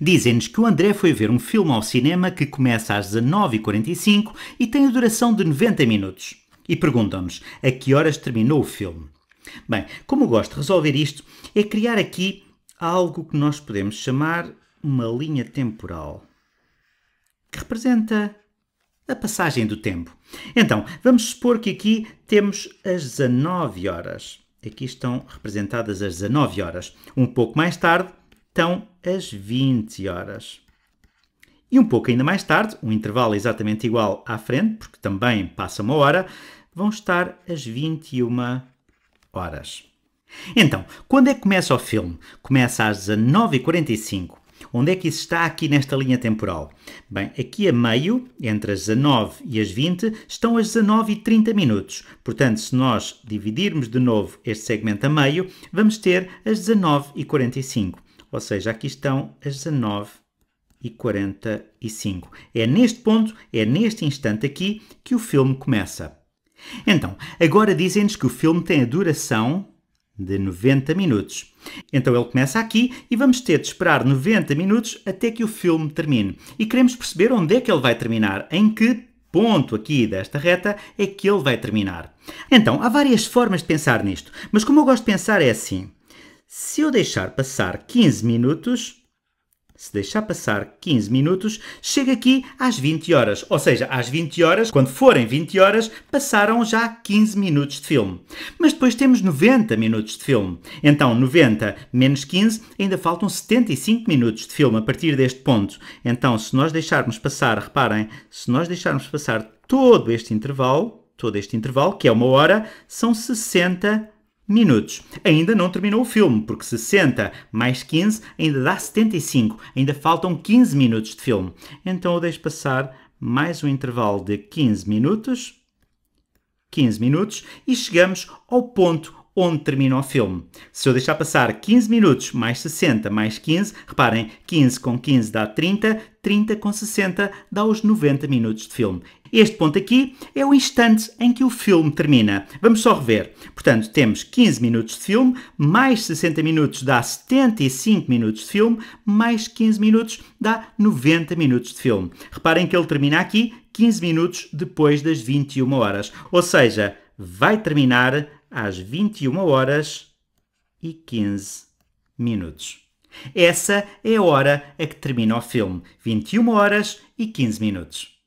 Dizem-nos que o André foi ver um filme ao cinema que começa às 19h45 e tem a duração de 90 minutos. E perguntam-nos a que horas terminou o filme. Bem, como gosto de resolver isto, é criar aqui algo que nós podemos chamar uma linha temporal, que representa a passagem do tempo. Então, vamos supor que aqui temos as 19 horas. Aqui estão representadas as 19 horas. Um pouco mais tarde, estão às 20 horas. E um pouco ainda mais tarde, um intervalo exatamente igual à frente, porque também passa uma hora, vão estar às 21 horas. Então, quando é que começa o filme? Começa às 19h45. Onde é que isso está aqui nesta linha temporal? Bem, aqui a meio, entre as 19 e as 20, estão as 19 e 30 minutos. Portanto, se nós dividirmos de novo este segmento a meio, vamos ter as 19 e 45. Ou seja, aqui estão as 19 e 45. É neste ponto, é neste instante aqui, que o filme começa. Então, agora dizem-nos que o filme tem a duração de 90 minutos. Então ele começa aqui e vamos ter de esperar 90 minutos até que o filme termine. E queremos perceber onde é que ele vai terminar, em que ponto aqui desta reta é que ele vai terminar. Então, há várias formas de pensar nisto, mas como eu gosto de pensar é assim. Se eu deixar passar 15 minutos, se deixar passar 15 minutos, chega aqui às 20 horas. Ou seja, às 20 horas, quando forem 20 horas, passaram já 15 minutos de filme. Mas depois temos 90 minutos de filme. Então, 90 menos 15, ainda faltam 75 minutos de filme a partir deste ponto. Então, se nós deixarmos passar, reparem, se nós deixarmos passar todo este intervalo, todo este intervalo, que é uma hora, são 60 minutos minutos. Ainda não terminou o filme, porque 60 mais 15 ainda dá 75, ainda faltam 15 minutos de filme. Então eu deixo passar mais um intervalo de 15 minutos. 15 minutos e chegamos ao ponto onde termina o filme. Se eu deixar passar 15 minutos mais 60 mais 15, reparem, 15 com 15 dá 30, 30 com 60 dá os 90 minutos de filme. Este ponto aqui é o instante em que o filme termina. Vamos só rever. Portanto, temos 15 minutos de filme, mais 60 minutos dá 75 minutos de filme, mais 15 minutos dá 90 minutos de filme. Reparem que ele termina aqui 15 minutos depois das 21 horas. Ou seja, vai terminar às 21 horas e 15 minutos. Essa é a hora a que termina o filme, 21 horas e 15 minutos.